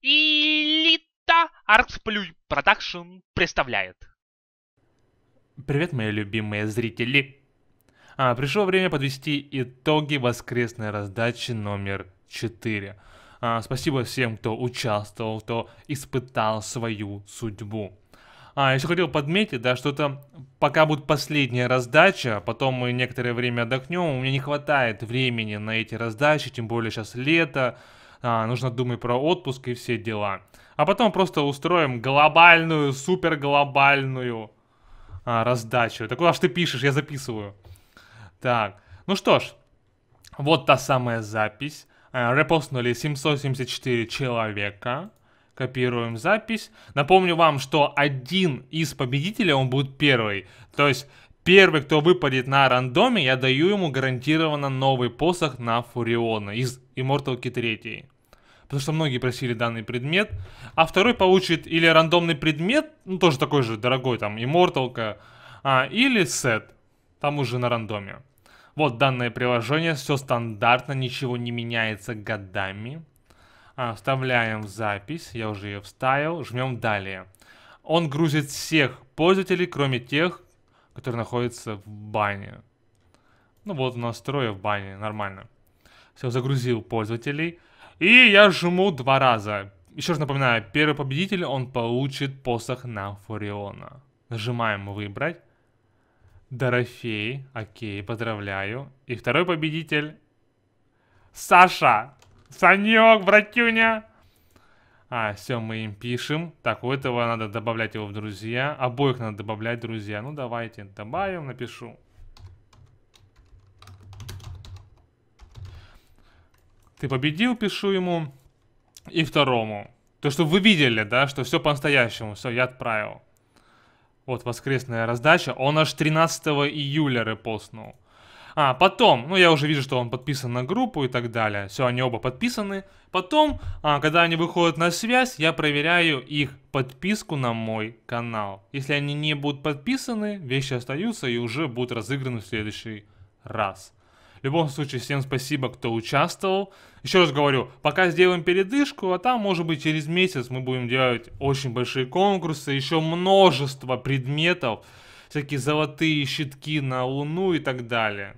Элита Артсплюй Продакшн представляет. Привет, мои любимые зрители. А, пришло время подвести итоги воскресной раздачи номер 4. А, спасибо всем, кто участвовал, кто испытал свою судьбу. А, еще хотел подметить, да, что это пока будет последняя раздача, а потом мы некоторое время отдохнем, у меня не хватает времени на эти раздачи, тем более сейчас лето, а, нужно думать про отпуск и все дела. А потом просто устроим глобальную, супер глобальную а, раздачу. Так куда ж ты пишешь, я записываю. Так, ну что ж, вот та самая запись. А, репостнули 774 человека. Копируем запись. Напомню вам, что один из победителей, он будет первый. То есть первый, кто выпадет на рандоме, я даю ему гарантированно новый посох на Фуриона из Immortal Key 3 потому что многие просили данный предмет. А второй получит или рандомный предмет, ну тоже такой же дорогой, там, имморталка, а, или сет, там уже на рандоме. Вот данное приложение, все стандартно, ничего не меняется годами. А, вставляем запись, я уже ее вставил, жмем далее. Он грузит всех пользователей, кроме тех, которые находятся в бане. Ну вот у нас трое в бане, нормально. Все, загрузил пользователей. И я жму два раза. Еще раз напоминаю, первый победитель, он получит посох на Фуриона. Нажимаем «Выбрать». Дорофей, окей, поздравляю. И второй победитель... Саша! Санек, братюня! А, все, мы им пишем. Так, у этого надо добавлять его в друзья. Обоих надо добавлять в друзья. Ну, давайте добавим, напишу. Ты победил, пишу ему. И второму. То, что вы видели, да, что все по-настоящему. Все, я отправил. Вот воскресная раздача. Он аж 13 июля репостнул. А, потом, ну я уже вижу, что он подписан на группу и так далее. Все, они оба подписаны. Потом, а, когда они выходят на связь, я проверяю их подписку на мой канал. Если они не будут подписаны, вещи остаются и уже будут разыграны в следующий раз. В любом случае, всем спасибо, кто участвовал. Еще раз говорю, пока сделаем передышку, а там, может быть, через месяц мы будем делать очень большие конкурсы, еще множество предметов, всякие золотые щитки на Луну и так далее.